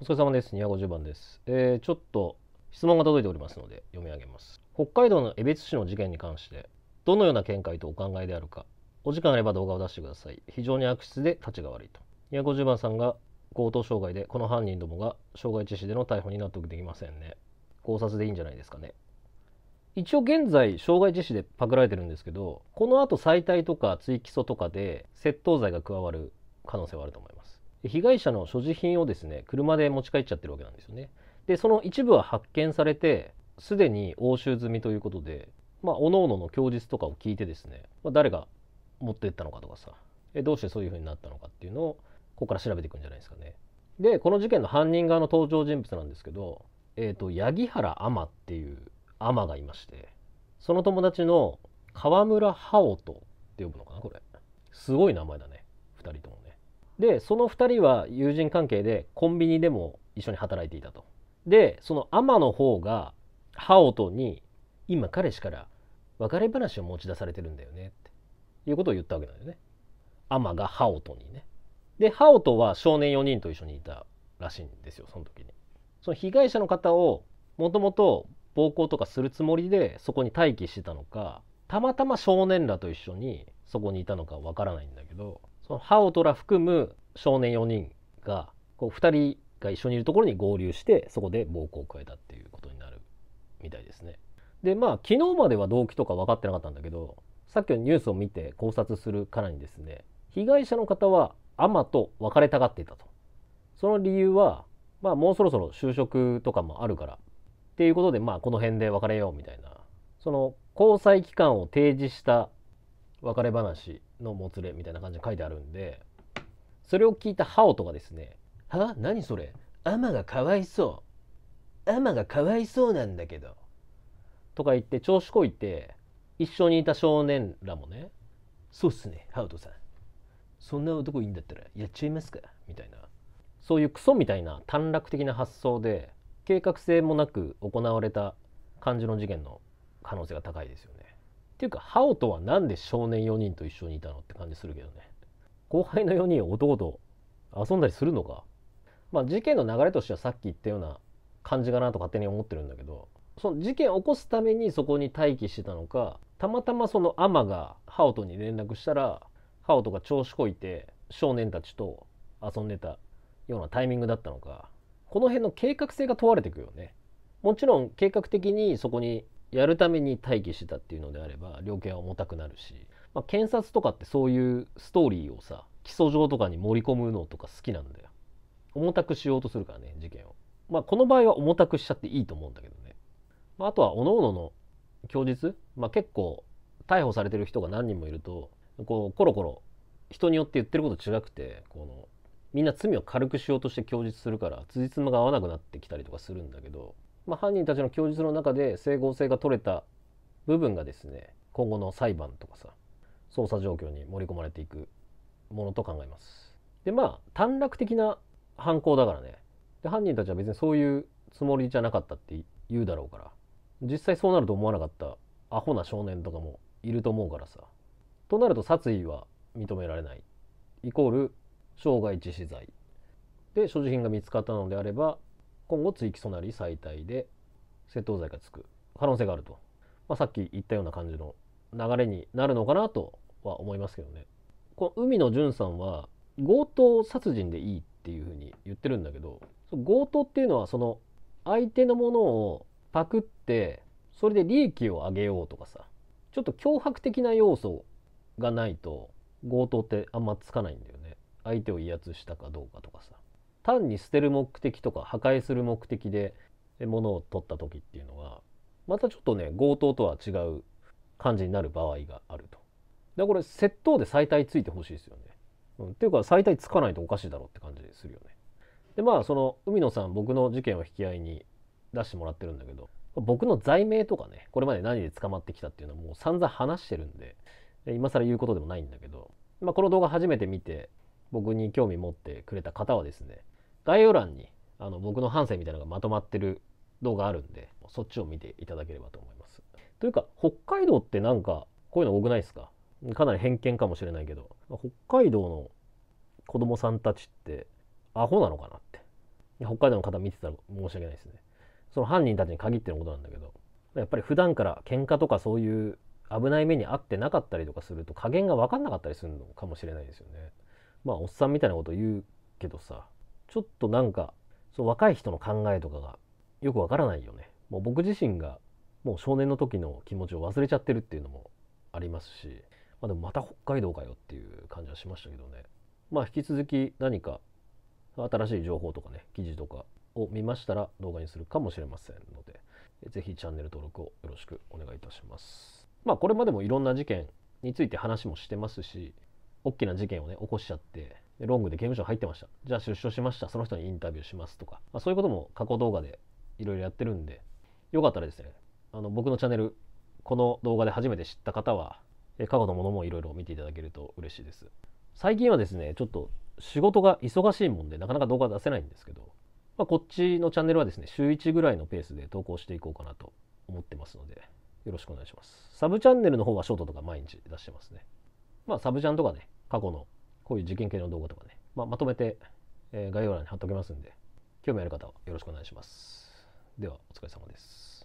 お疲れ様です。250番です。えー、ちょっと質問が届いておりますので読み上げます。北海道の江別市の事件に関して、どのような見解とお考えであるか、お時間あれば動画を出してください。非常に悪質で立ちが悪いと。250番さんが強盗傷害で、この犯人どもが傷害致死での逮捕に納得できませんね。考察でいいんじゃないですかね。一応現在、傷害致死でパクられてるんですけど、この後再逮とか追起訴とかで窃盗罪が加わる可能性はあると思います。被害者の所持品をですね車で持ち帰っちゃってるわけなんですよねでその一部は発見されてすでに押収済みということでまあ各々の供述とかを聞いてですね、まあ、誰が持ってったのかとかさえどうしてそういうふうになったのかっていうのをここから調べていくんじゃないですかねでこの事件の犯人側の登場人物なんですけどえっ、ー、と八木原アマっていうアマがいましてその友達の川村ハオトって呼ぶのかなこれすごい名前だね2人ともでその2人は友人関係でコンビニでも一緒に働いていたとでそのアマの方がハオトに今彼氏から別れ話を持ち出されてるんだよねっていうことを言ったわけなんだよねアマがハオトにねでハオトは少年4人と一緒にいたらしいんですよその時にその被害者の方をもともと暴行とかするつもりでそこに待機してたのかたまたま少年らと一緒にそこにいたのかわからないんだけどそのハオトラ含む少年4人がこう2人が一緒にいるところに合流してそこで暴行を加えたっていうことになるみたいですね。でまあ昨日までは動機とか分かってなかったんだけどさっきのニュースを見て考察するからにですね被害者の方はアマと別れたがっていたと。その理由はまあもうそろそろ就職とかもあるからっていうことでまあこの辺で別れようみたいなその交際期間を提示した別れ話のもつれみたいな感じで書いてあるんでそれを聞いたハオトがですね「は何それアマがかわいそうアマがかわいそうなんだけど」とか言って調子こいて一緒にいた少年らもね「そうっすねハオトさんそんな男いいんだったらやっちゃいますか」みたいなそういうクソみたいな短絡的な発想で計画性もなく行われた感じの事件の可能性が高いですよね。っていうかハオとは何で少年4人と一緒にいたのって感じするけどね後輩の4人男と遊んだりするのかまあ事件の流れとしてはさっき言ったような感じかなと勝手に思ってるんだけどその事件を起こすためにそこに待機してたのかたまたまそのアマがハオトに連絡したらハオトが調子こいて少年たちと遊んでたようなタイミングだったのかこの辺の計画性が問われてくよねもちろん計画的にそこにやるために待機してたっていうのであれば量刑は重たくなるし、まあ、検察とかってそういうストーリーをさ起訴状とかに盛り込むのとか好きなんだよ重たくしようとするからね事件をまあこの場合は重たくしちゃっていいと思うんだけどね、まあ、あとは各々の供述、まあ、結構逮捕されてる人が何人もいるとこうコロコロ人によって言ってること違くてこのみんな罪を軽くしようとして供述するから辻褄が合わなくなってきたりとかするんだけどまあ、犯人たちの供述の中で整合性が取れた部分がですね今後の裁判とかさ捜査状況に盛り込まれていくものと考えます。でまあ短絡的な犯行だからねで犯人たちは別にそういうつもりじゃなかったって言うだろうから実際そうなると思わなかったアホな少年とかもいると思うからさとなると殺意は認められないイコール傷害致死罪で所持品が見つかったのであれば今後追起訴なり再退で窃盗罪がつく可能性があると、まあ、さっき言ったような感じの流れになるのかなとは思いますけどね。この海野淳さんは強盗殺人でいいっていうふうに言ってるんだけど強盗っていうのはその相手のものをパクってそれで利益を上げようとかさちょっと脅迫的な要素がないと強盗ってあんまつかないんだよね相手を威圧したかどうかとかさ単に捨てる目的とか破壊する目的で物を取った時っていうのはまたちょっとね強盗とは違う感じになる場合があると。でこれ窃盗で最大ついてほしいですよね。うん、っていうか最大つかないとおかしいだろうって感じするよね。でまあその海野さん僕の事件を引き合いに出してもらってるんだけど僕の罪名とかねこれまで何で捕まってきたっていうのはもう散々話してるんで今更言うことでもないんだけど、まあ、この動画初めて見て僕に興味持ってくれた方はですね概要欄にあの僕の反省みたいなのがまとまってる動画あるんで、そっちを見ていただければと思います。というか、北海道ってなんかこういうの多くないですかかなり偏見かもしれないけど、北海道の子供さんたちってアホなのかなって。北海道の方見てたら申し訳ないですね。その犯人たちに限ってのことなんだけど、やっぱり普段から喧嘩とかそういう危ない目に遭ってなかったりとかすると加減が分かんなかったりするのかもしれないですよね。まあおっさんみたいなこと言うけどさちょっとなんかそう若い人の考えとかがよくわからないよねもう僕自身がもう少年の時の気持ちを忘れちゃってるっていうのもありますし、まあ、でもまた北海道かよっていう感じはしましたけどねまあ引き続き何か新しい情報とかね記事とかを見ましたら動画にするかもしれませんので是非チャンネル登録をよろしくお願いいたしますまあこれまでもいろんな事件について話もしてますし大きな事件をね、起こしちゃって、ロングで刑務所入ってました。じゃあ出所しました。その人にインタビューしますとか、まあ、そういうことも過去動画でいろいろやってるんで、よかったらですね、あの僕のチャンネル、この動画で初めて知った方は、過去のものもいろいろ見ていただけると嬉しいです。最近はですね、ちょっと仕事が忙しいもんで、なかなか動画出せないんですけど、まあ、こっちのチャンネルはですね、週1ぐらいのペースで投稿していこうかなと思ってますので、よろしくお願いします。サブチャンネルの方はショートとか毎日出してますね。まあ、サブチャンとかね、過去のこういう事件系の動画とかね、まあ、まとめて、え概要欄に貼っておきますんで、興味ある方はよろしくお願いします。では、お疲れ様です。